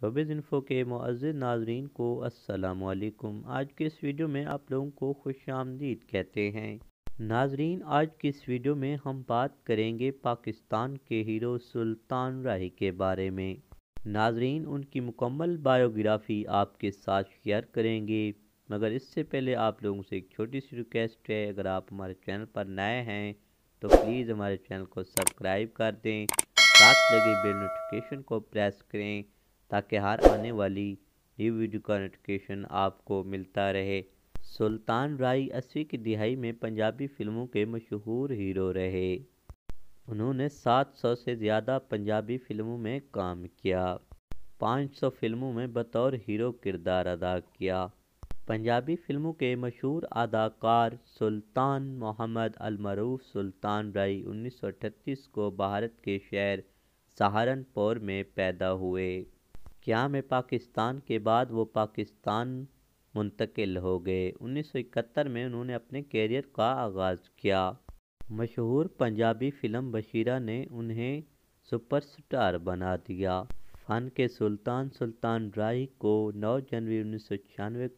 शोबेज़ info के मुआज़ नाजरीन को असलम आज के इस वीडियो में आप लोगों को खुश आमदीद कहते हैं नाजरीन आज की इस वीडियो में हम बात करेंगे पाकिस्तान के हीरो सुल्तान राही के बारे में नाजरीन उनकी मुकम्मल बायोग्राफ़ी आपके साथ शेयर करेंगे मगर इससे पहले आप लोगों से एक छोटी सी रिक्वेस्ट है अगर आप हमारे चैनल पर नए हैं तो प्लीज़ हमारे चैनल को सब्सक्राइब कर दें साथ लगे बेल नोटिफिकेशन को प्रेस करें ताकि हर आने वाली न्यू वीडियो का नोटिफिकेशन आपको मिलता रहे सुल्तान राय अस्सी की दिहाई में पंजाबी फिल्मों के मशहूर हीरो रहे उन्होंने 700 से ज़्यादा पंजाबी फिल्मों में काम किया 500 फिल्मों में बतौर हीरो किरदार अदा किया पंजाबी फिल्मों के मशहूर अदाकार सुल्तान मोहम्मद अलमरूफ सुल्तान राय 1938 को भारत के शहर सहारनपुर में पैदा हुए क्या में पाकिस्तान के बाद वो पाकिस्तान मुंतकिल हो गए 1971 में उन्होंने अपने कैरियर का आगाज़ किया मशहूर पंजाबी फिल्म बशीरा ने उन्हें सुपरस्टार बना दिया फ़न के सुल्तान सुल्तान राही को 9 जनवरी उन्नीस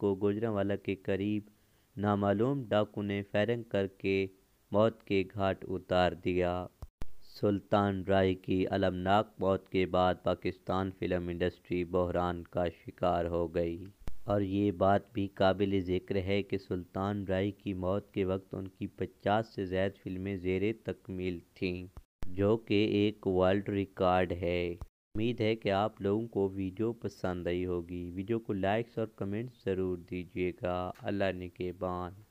को गुजरावाला के करीब नामालूम डाकू ने फैरंग करके मौत के घाट उतार दिया सुल्तान राय की अलमनाक मौत के बाद पाकिस्तान फ़िल्म इंडस्ट्री बहरान का शिकार हो गई और ये बात भी काबिल ज़िक्र है कि सुल्तान राय की मौत के वक्त उनकी 50 से ज्यादा फिल्में जेर तकमील थीं जो कि एक वर्ल्ड रिकॉर्ड है उम्मीद है कि आप लोगों को वीडियो पसंद आई होगी वीडियो को लाइक्स और कमेंट्स ज़रूर दीजिएगा अल्लाह बाद